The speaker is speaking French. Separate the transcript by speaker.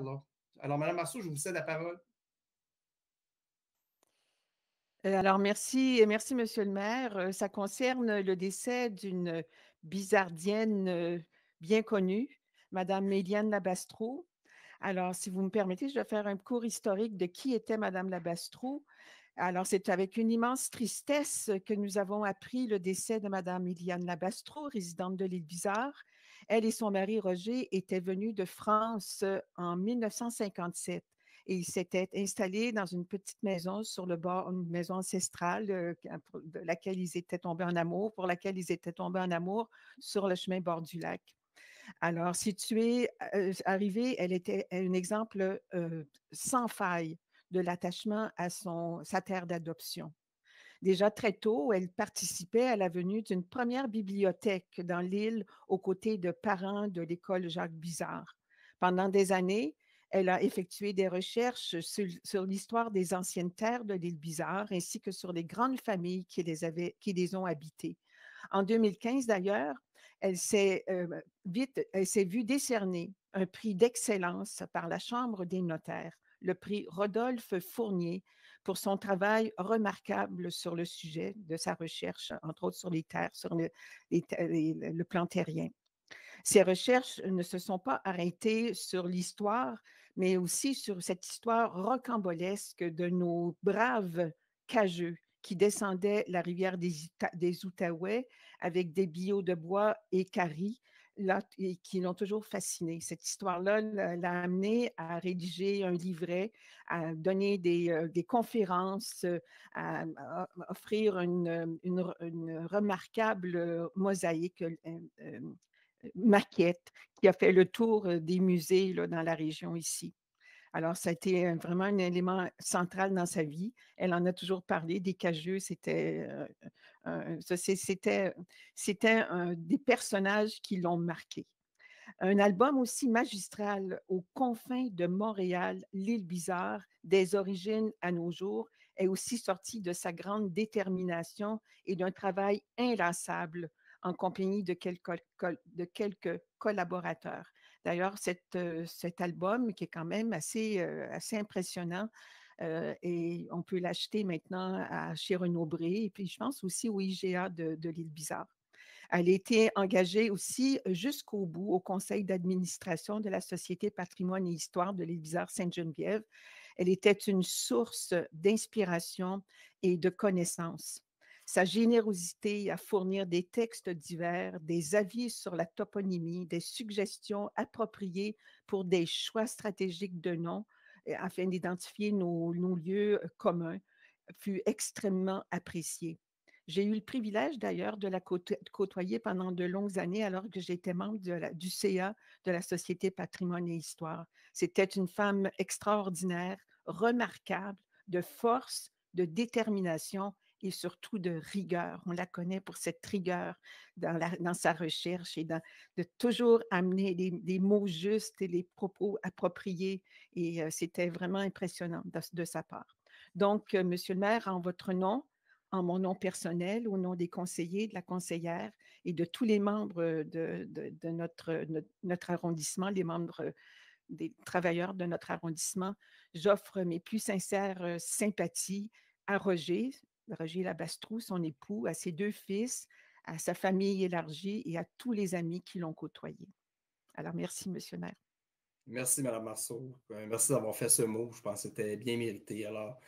Speaker 1: Alors, Mme Madame Marceau, je vous cède la parole. Euh, alors, merci, merci, Monsieur le maire. Euh, ça concerne le décès d'une bizardienne euh, bien connue, Madame Méliane Labastro. Alors, si vous me permettez, je vais faire un cours historique de qui était Madame Labastro. Alors, c'est avec une immense tristesse que nous avons appris le décès de Madame Méliane Labastro, résidente de l'île Bizarre, elle et son mari Roger étaient venus de France euh, en 1957 et ils s'étaient installés dans une petite maison sur le bord, une maison ancestrale euh, de laquelle ils étaient tombés en amour, pour laquelle ils étaient tombés en amour sur le chemin bord du lac. Alors, située, euh, arrivée, elle était un exemple sans faille de l'attachement à son, sa terre d'adoption. Déjà très tôt, elle participait à la venue d'une première bibliothèque dans l'île aux côtés de parents de l'école Jacques Bizarre. Pendant des années, elle a effectué des recherches sur, l'histoire des anciennes terres de l'île Bizarre ainsi que sur les grandes familles qui les, qui les ont habitées. En 2015, d'ailleurs, elle s'est euh, vite, s'est vue décerner un prix d'excellence par la Chambre des notaires, le prix Rodolphe Fournier, pour son travail remarquable sur le sujet de sa recherche, entre autres sur les terres, sur le, le plan terrien. Ses recherches ne se sont pas arrêtées sur l'histoire, mais aussi sur cette histoire rocambolesque de nos braves cageux qui descendait la rivière des, Outaouais avec des billots de bois et caries, là, qui l'ont toujours fasciné. Cette histoire-là l'a amené à rédiger un livret, à donner des, euh, conférences, à, offrir une, remarquable mosaïque. Euh, euh, maquette qui a fait le tour des musées dans la région ici. Alors, ça a été vraiment un élément central dans sa vie. Elle en a toujours parlé. Des cageux, c'était euh, des personnages qui l'ont marqué. Un album aussi magistral aux confins de Montréal, L'île bizarre, des origines à nos jours, est aussi sorti de sa grande détermination et d'un travail inlassable en compagnie de quelques collaborateurs. D'ailleurs, cet, album qui est quand même assez, assez impressionnant, et on peut l'acheter maintenant à, chez Renaud Bré et puis je pense aussi au IGA de, de l'île Bizarre. Elle était engagée aussi jusqu'au bout au conseil d'administration de la Société patrimoine et histoire de l'île Bizarre Sainte-Geneviève. Elle était une source d'inspiration et de connaissances sa générosité à fournir des textes divers, des avis sur la toponymie, des suggestions appropriées pour des choix stratégiques de noms afin d'identifier nos, lieux euh, communs fut extrêmement appréciée. J'ai eu le privilège d'ailleurs de la côtoyer pendant de longues années alors que j'étais membre du CA de la Société Patrimoine et Histoire. C'était une femme extraordinaire, remarquable, de force, de détermination et surtout de rigueur. On la connaît pour cette rigueur dans, la, dans sa recherche et dans, de toujours amener des, mots justes et les propos appropriés. Et euh, c'était vraiment impressionnant de, sa part. Donc, euh, Monsieur le maire, en votre nom, en mon nom personnel, au nom des conseillers, de la conseillère et de tous les membres de, de, de notre, notre, arrondissement, les membres des travailleurs de notre arrondissement, j'offre mes plus sincères euh, sympathies à Roger Roger Labastrou, son époux, à ses deux fils, à sa famille élargie et à tous les amis qui l'ont côtoyé. Alors, merci, Monsieur le maire. Merci, Madame Marceau. Euh, merci d'avoir fait ce mot. Je pense que c'était bien mérité. Alors,